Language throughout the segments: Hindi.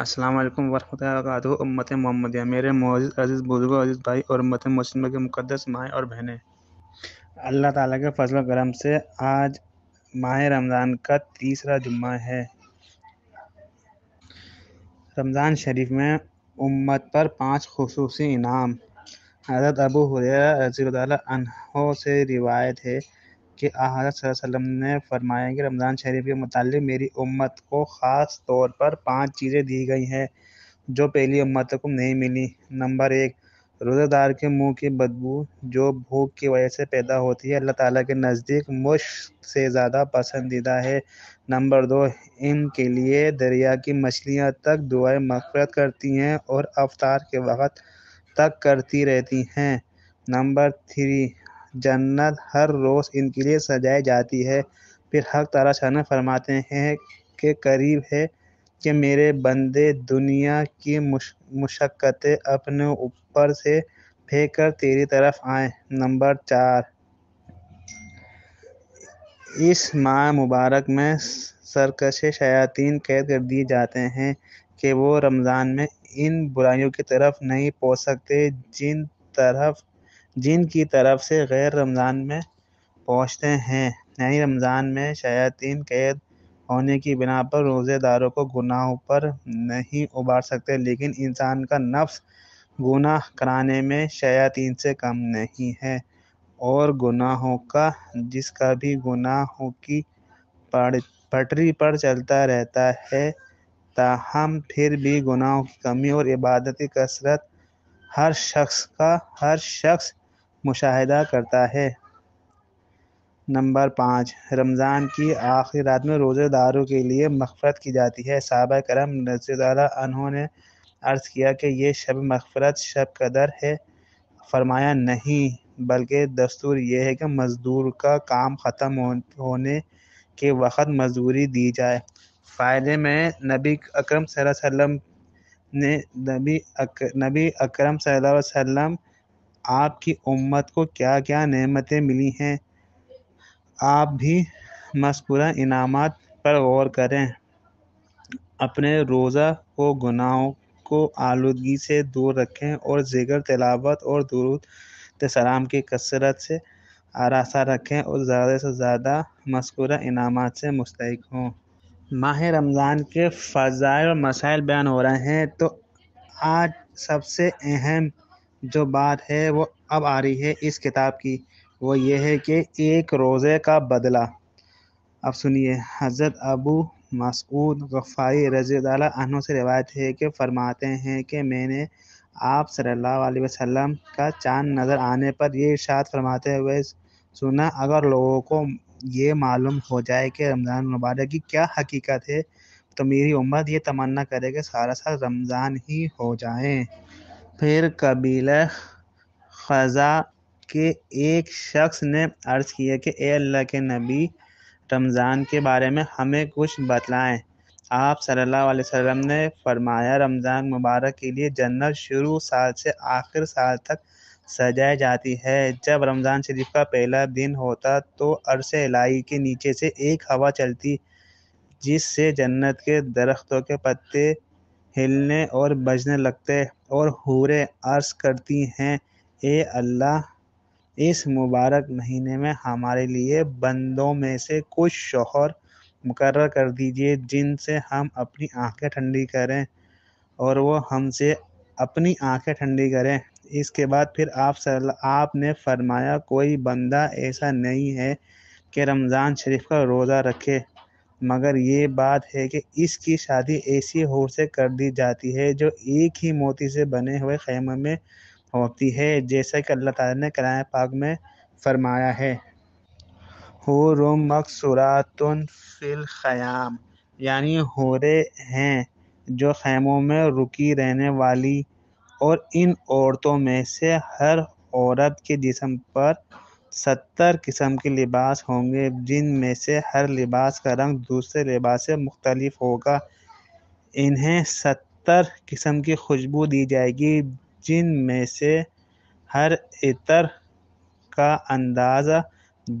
अस्सलाम वालेकुम वरहमतुल्लाहि वबरकातुहू उम्मत मोहम्मदिया मेरे मोज़ अज़ीज़ बुज़ुर्गो अज़ीज़ भाई और उम्मत मुस्लिम के मुक़दस माएँ और बहनें अल्लाह ताला के फजल करम से आज माह रमज़ान का तीसरा जुम्मा है रमज़ान शरीफ में उम्मत पर पाँच खसूसी इनाम हज़रत अबू हुरैरा रजी से रिवायत है कि आ वसल्लम ने फरमाया कि रमज़ान शरीफ के मतलब मेरी उम्मत को ख़ास तौर पर पांच चीज़ें दी गई हैं जो पहली उम्मत को नहीं मिली नंबर एक रोज़ेदार के मुंह की बदबू जो भूख की वजह से पैदा होती है अल्लाह ताला के नज़दीक मुश्क से ज़्यादा पसंदीदा है नंबर दो इनके लिए दरिया की मछलियाँ तक दुआएं मफरत करती हैं और अवतार के वक्त तक करती रहती हैं नंबर थ्री जन्नत हर रोज़ इनके लिए सजाई जाती है फिर हक तारा शाह फरमाते हैं के करीब है कि मेरे बंदे दुनिया की मुश मुशक्क़तें अपने ऊपर से फेंक कर तेरी तरफ आए नंबर चार इस माह मुबारक में सरकश शयातीन कैद कर दिए जाते हैं कि वो रमज़ान में इन बुराइयों की तरफ नहीं पहुंच सकते जिन तरफ जिनकी तरफ से गैर रमज़ान में पहुँचते हैं नए रमज़ान में शयातीन क़ैद होने की बिना पर रोज़ेदारों को गुनाहों पर नहीं उबार सकते लेकिन इंसान का नफ्स गुनाह कराने में शयातीन से कम नहीं है और गुनाहों का जिसका भी गुनाहों की पटरी पर चलता रहता है ताहम फिर भी गुनाहों की कमी और इबादती कसरत हर शख्स का हर शख्स मुशाहिदा करता है नंबर पाँच रमज़ान की आखिरी रात में रोज़ेदारों के लिए मफ़रत की जाती है सबा करम ने अर्ज़ किया कि यह शब मफ़रत शब कदर है फरमाया नहीं बल्कि दस्तूर यह है कि मज़दूर का काम ख़त्म हो, होने के वक़्त मजदूरी दी जाए फ़ायदे में नबी अकरम सल्लल्लाहु अलैहि वसल्लम ने नबी अक नबी अक्रम सल्लल्लाहु आपकी उम्मत को क्या क्या नेमतें मिली हैं आप भी मस्कुरा इनामत पर गौर करें अपने रोज़ा को गुनाहों को आलूदगी से दूर रखें और जिगर तलावत और दुरुद सलाम की कसरत से आरासा रखें और ज़्यादा से ज़्यादा मस्कुरा इनाम से मुस्तक हों माह रमज़ान के फ़जाइल और मसाइल बयान हो रहे हैं तो आज सबसे अहम जो बात है वो अब आ रही है इस किताब की वो ये है कि एक रोज़े का बदला अब सुनिए हज़रत अबू मसूद गफाई रजी अनहों से रिवायत है कि फरमाते हैं कि मैंने आप सल्लल्लाहु अलैहि वसल्लम का चांद नज़र आने पर ये इर्शाद फरमाते हुए सुना अगर लोगों को ये मालूम हो जाए कि रमज़ान मुबारक की क्या हकीकत है तो मेरी उम्मत ये तमन्ना करे कि सारा साल रमज़ान ही हो जाए फिर कबीले ख़ज़ा के एक शख़्स ने अर्ज़ किया कि ए अल्लाह के नबी रमज़ान के बारे में हमें कुछ बतलाएं आप सल्लल्लाहु अलैहि वसल्लम ने फरमाया रमज़ान मुबारक के लिए जन्नत शुरू साल से आखिर साल तक सजाई जाती है जब रमज़ान शरीफ का पहला दिन होता तो अरसे इलाही के नीचे से एक हवा चलती जिससे जन्नत के दरख्तों के पत्ते हिलने और बजने लगते और हूरें अर्ज़ करती हैं ए अल्लाह इस मुबारक महीने में हमारे लिए बंदों में से कुछ शोहर मुकर कर दीजिए जिनसे हम अपनी आंखें ठंडी करें और वो हमसे अपनी आंखें ठंडी करें इसके बाद फिर आप सल आपने फरमाया कोई बंदा ऐसा नहीं है कि रमज़ान शरीफ का रोज़ा रखे मगर ये बात है कि इसकी शादी ऐसी हूर से कर दी जाती है जो एक ही मोती से बने हुए खेमे में होती है जैसा कि अल्लाह ताला ने कलाम पाक में फरमाया है हूर मकसुरातन फिल ख़याम यानी होरे हैं जो खेमों में रुकी रहने वाली और इन औरतों में से हर औरत के जिसम पर सत्तर किस्म के लिबास होंगे जिनमें से हर लिबास का रंग दूसरे लिबास से मुख्तलिफ होगा इन्हें सत्तर किस्म की खुशबू दी जाएगी जिनमें से हर इतर का अंदाज़ा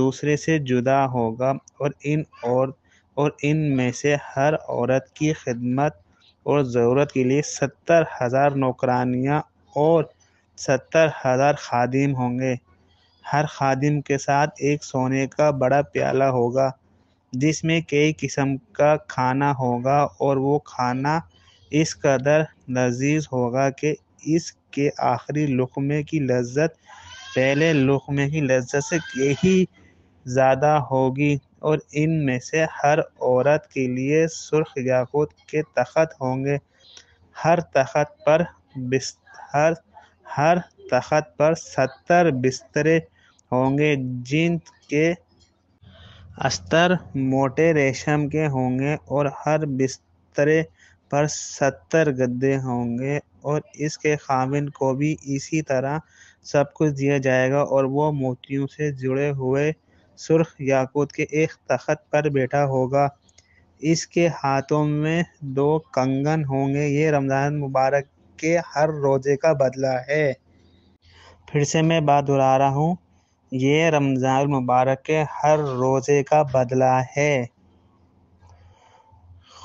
दूसरे से जुदा होगा और इन और और इन में से हर औरत की खिदमत और ज़रूरत के लिए सत्तर हज़ार नौकरानियाँ और सत्तर हज़ार खादिम होंगे हर खादिम के साथ एक सोने का बड़ा प्याला होगा जिसमें कई किस्म का खाना होगा और वो खाना इस कदर लजीज होगा कि इसके आखिरी लुकमे की लज्जत पहले लुकमे की लज्जत से यही ज़्यादा होगी और इन में से हर औरत के लिए सुर्ख याकूत के तखत होंगे हर तखत पर बिस्तर हर तखत पर सत्तर बिस्तरे होंगे जिन के अस्तर मोटे रेशम के होंगे और हर बिस्तरे पर सत्तर गद्दे होंगे और इसके खाविन को भी इसी तरह सब कुछ दिया जाएगा और वो मोतियों से जुड़े हुए सुर्ख याकूत के एक तख्त पर बैठा होगा इसके हाथों में दो कंगन होंगे ये रमज़ान मुबारक के हर रोज़े का बदला है फिर से मैं बात दोहरा रहा हूँ ये रमज़ान मुबारक के हर रोज़े का बदला है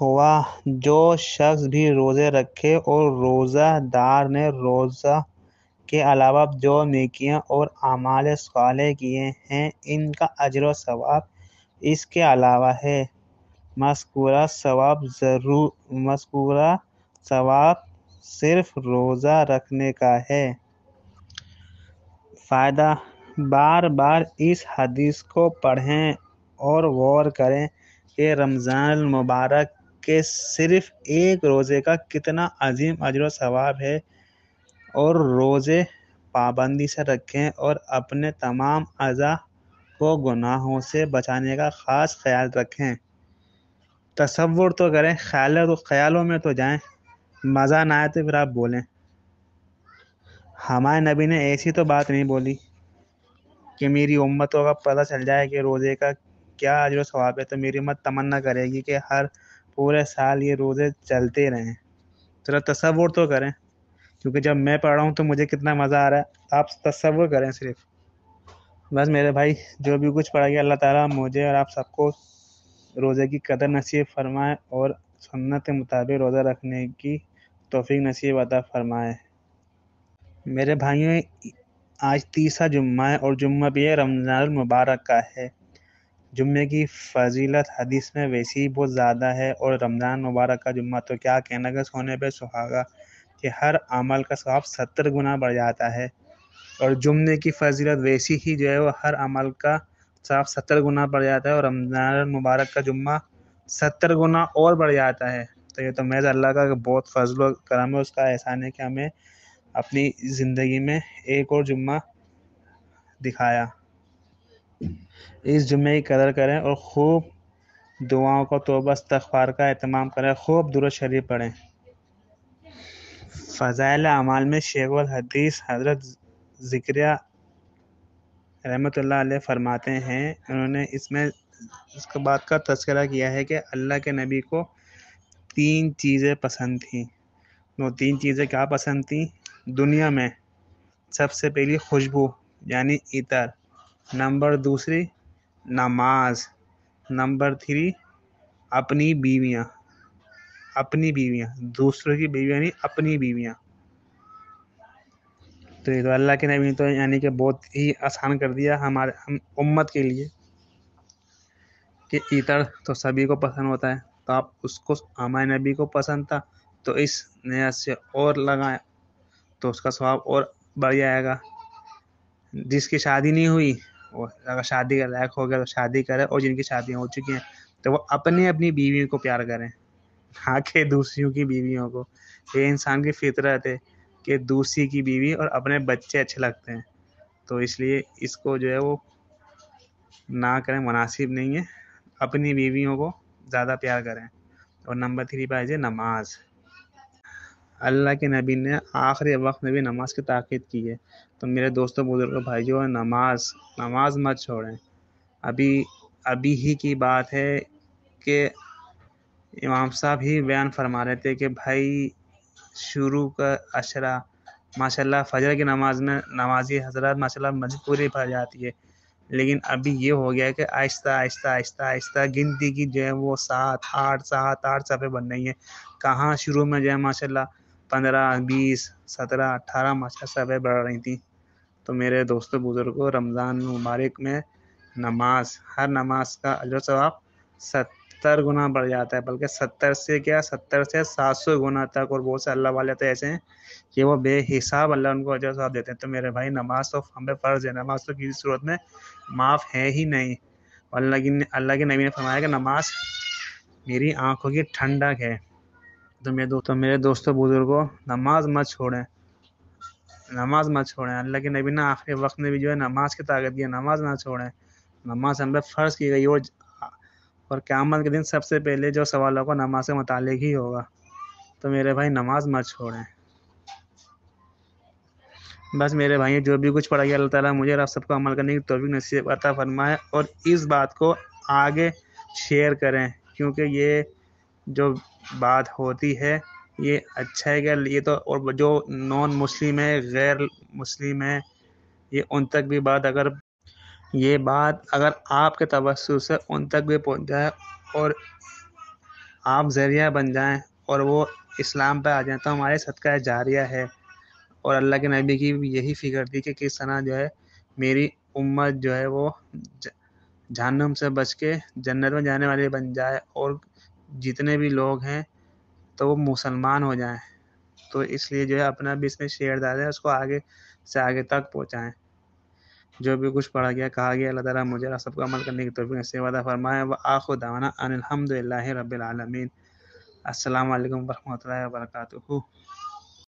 हुआ जो शख्स भी रोज़े रखे और रोज़ादार ने रोज़ा के अलावा जो नेकियाँ और आमाल साले किए हैं इनका अजर सवाब इसके अलावा है मस्कूरा सवाब ज़रूर मस्कूरा सवाब सिर्फ रोज़ा रखने का है फ़ायदा बार बार इस हदीस को पढ़ें और गौर करें कि रमज़ान मुबारक के सिर्फ़ एक रोज़े का कितना अजीम अजर सवाब है और रोज़े पाबंदी से रखें और अपने तमाम अज़ा को गुनाहों से बचाने का ख़ास ख्याल रखें तस्वुर तो करें ख्याल तो ख्यालों में तो जाएं मज़ा ना आए तो फिर आप बोलें हमारे नबी ने ऐसी तो बात नहीं बोली कि मेरी उम्मतों का पता चल जाए कि रोज़े का क्या आज सवाब है तो मेरी उम्मत तमन्ना करेगी कि हर पूरे साल ये रोज़े चलते रहें जरा तस्वुर तो करें क्योंकि जब मैं पढ़ रहा हूँ तो मुझे कितना मज़ा आ रहा है आप तस्वुर करें सिर्फ बस मेरे भाई जो भी कुछ पढ़ा गया अल्लाह ताला मुझे और आप सबको रोज़े की कदर नसीब फरमाए और सुन्नत के मुताबिक रोज़ा रखने की तोफ़ी नसीब अता फरमाए मेरे भाइयों आज तीसरा जुम्मा है और जुम्मा भी है रमज़ानमबारक का है जुम्मे की फजीलत हदीस में वैसे ही बहुत ज़्यादा है और रमज़ान मुबारक का जुम्मा तो क्या कहना का सोने पे सुहागा कि हर अमल का स्वाब सत्तर गुना बढ़ जाता है और जुम्मे की फजीलत वैसी ही जो है वो हर अमल का साफ सत्तर गुना बढ़ जाता है और रमज़ान मुबारक का जुम्मा सत्तर गुना और बढ़ जाता है तो ये तो मैज़ अल्लाह का बहुत फजल करम है उसका एहसान है कि हमें अपनी ज़िंदगी में एक और जुम्मा दिखाया इस जुम्मे की कदर करें और खूब दुआओं का तोबा तखबार का अहतमाम करें खूब दुर शरीफ पढ़ें फ़ज़ाइल अमाल में शेख हदीस हज़रत ज़िक्रिया रहमत फरमाते हैं उन्होंने इसमें इस बात का तस्करा किया है कि अल्लाह के नबी को तीन चीज़ें पसंद थीं वो तीन चीज़ें क्या पसंद थीं दुनिया में सबसे पहली खुशबू यानी इतर नंबर दूसरी नमाज नंबर थ्री अपनी बीवियाँ अपनी बीवियाँ दूसरों की बीवियाँ नहीं अपनी बीवियाँ तो ये तो अल्लाह के नबी तो यानी कि बहुत ही आसान कर दिया हमारे हम उम्मत के लिए कि इतर तो सभी को पसंद होता है तो आप उसको हमारे नबी को पसंद था तो इस नया से और लगाएं तो उसका स्वभाव और बढ़ जाएगा जिसकी शादी नहीं हुई और अगर शादी का लायक हो गया तो शादी करें और जिनकी शादियाँ हो चुकी हैं तो वो अपनी अपनी बीवियों को प्यार करें ना कि दूसरियों की बीवियों को ये इंसान की फितरत है कि दूसरी की बीवी और अपने बच्चे अच्छे लगते हैं तो इसलिए इसको जो है वो ना करें मुनासिब नहीं है अपनी बीवियों को ज़्यादा प्यार करें और नंबर थ्री पर आ जाए नमाज़ अल्लाह के नबी ने आखिरी वक्त में भी नमाज की ताक़द की है तो मेरे दोस्तों बुज़ुर्ग भाई जो नमाज नमाज मत छोड़ें अभी अभी ही की बात है कि इमाम साहब ही बयान फरमा रहे थे कि भाई शुरू का अशरा माशाल्लाह फजर की नमाज में नमाजी हजरत माशाल्लाह मजबूरी भर जाती है लेकिन अभी ये हो गया कि आहिस्ता आहिस्ता आहिस्ता आहिस्ता गिनती की जो है वो सात आठ सात आठ सफ़े बन रही है कहाँ शुरू में जो है माशाल्लाह पंद्रह बीस सत्रह अट्ठारह माशा सब बढ़ रही थी तो मेरे दोस्तों बुज़ुर्गों रमज़ान मुबारक में नमाज हर नमाज का अजर सवाब सत्तर गुना बढ़ जाता है बल्कि सत्तर से क्या सत्तर से सात सौ गुना तक और बहुत से अल्लाह वाले तो ऐसे हैं कि वो बेहिसाब अल्लाह उनको अजर सवाब देते हैं तो मेरे भाई नमाज तो हम पे फ़र्ज़ है नमाज तो किसी सूरत में माफ़ है ही नहीं अल्लाह की अल्लाह के नबी ने फरमाया कि नमाज मेरी आँखों की ठंडक है तो मेरे दोस्तों मेरे दोस्तों बुज़ुर्गों नमाज मत छोड़ें नमाज मत छोड़ें अल्लाह के नबी ने आखिरी वक्त में भी जो है नमाज की ताकत दी है नमाज ना छोड़ें नमाज हम पर फ़र्ज़ की गई और और क्यामत के दिन सबसे पहले जो सवाल होगा नमाज के मतलब ही होगा तो मेरे भाई नमाज मत छोड़ें बस मेरे भाई जो भी कुछ पढ़ा गया अल्लाह ताला मुझे आप सबको अमल करने की तोफ़ी नसीब अता फरमाए और इस बात को आगे शेयर करें क्योंकि ये जो बात होती है ये अच्छा है क्या ये तो और जो नॉन मुस्लिम है गैर मुस्लिम है ये उन तक भी बात अगर ये बात अगर आपके तवसु से उन तक भी पहुंच जाए और आप ज़रिया बन जाएं और वो इस्लाम पर आ जाए तो हमारे सदका जारिया है और अल्लाह के नबी की यही फिक्र थी कि किस तरह जो है मेरी उम्मत जो है वो जहनम से बच के जन्नत में जाने वाली बन जाए और जितने भी लोग हैं तो वो मुसलमान हो जाएं तो इसलिए जो है अपना भी इसमें शेयर डालें उसको आगे से आगे तक पहुँचाएँ जो भी कुछ पढ़ा गया कहा गया अल्लाह ताला मुझे सबको अमल करने की तोफ़ी से वादा फरमाए व आखो दावाना अनिलहमदिल्ला रबालमीन अल्लाम वरहमल वर्का